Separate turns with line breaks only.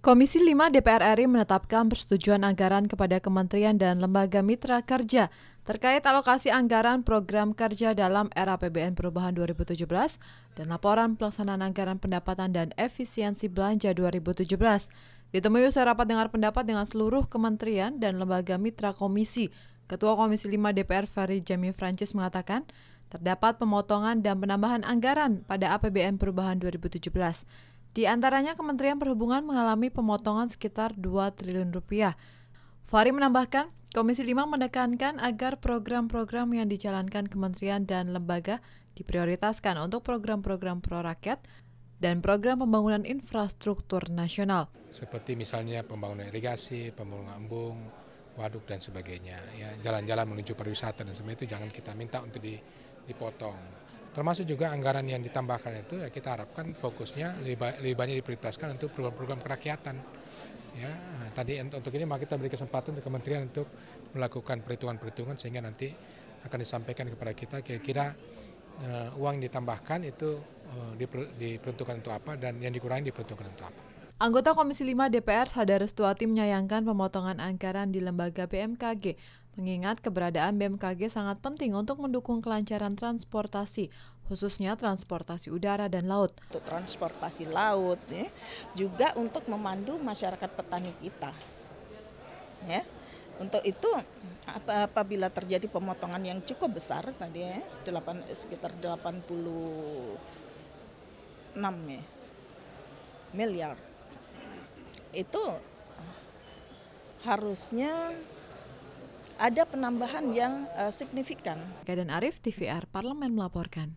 Komisi 5 DPR RI menetapkan persetujuan anggaran kepada kementerian dan lembaga mitra kerja terkait alokasi anggaran program kerja dalam era PBN perubahan 2017 dan laporan pelaksanaan anggaran pendapatan dan efisiensi belanja 2017. Ditemui usai rapat dengar pendapat dengan seluruh kementerian dan lembaga mitra komisi, Ketua Komisi 5 DPR Fahri Jami Francis mengatakan, terdapat pemotongan dan penambahan anggaran pada APBN perubahan 2017. Di antaranya Kementerian Perhubungan mengalami pemotongan sekitar 2 triliun rupiah. Fahri menambahkan, Komisi 5 menekankan agar program-program yang dijalankan kementerian dan lembaga diprioritaskan untuk program-program prorakyat dan program pembangunan infrastruktur nasional.
Seperti misalnya pembangunan irigasi, pembangunan embung, waduk dan sebagainya. jalan ya, jalan-jalan menuju pariwisata dan sebagainya itu jangan kita minta untuk dipotong termasuk juga anggaran yang ditambahkan itu ya kita harapkan fokusnya lebih, banyak diprioritaskan untuk program-program kerakyatan. Ya, tadi untuk ini maka kita beri kesempatan untuk kementerian untuk melakukan perhitungan-perhitungan sehingga nanti akan disampaikan kepada kita kira-kira uh, uang yang ditambahkan itu uh, diperuntukkan untuk apa dan yang dikurangi diperuntukkan untuk apa.
Anggota Komisi 5 DPR Sadar Restuati menyayangkan pemotongan anggaran di lembaga BMKG mengingat keberadaan BMKG sangat penting untuk mendukung kelancaran transportasi, khususnya transportasi udara dan laut. Untuk
transportasi laut, ya, juga untuk memandu masyarakat petani kita. Ya, untuk itu apabila terjadi pemotongan yang cukup besar tadi ya, 8, sekitar 86 ya, miliar itu harusnya ada penambahan yang eh, signifikan.
Kadan Arif, TVR Parlemen melaporkan.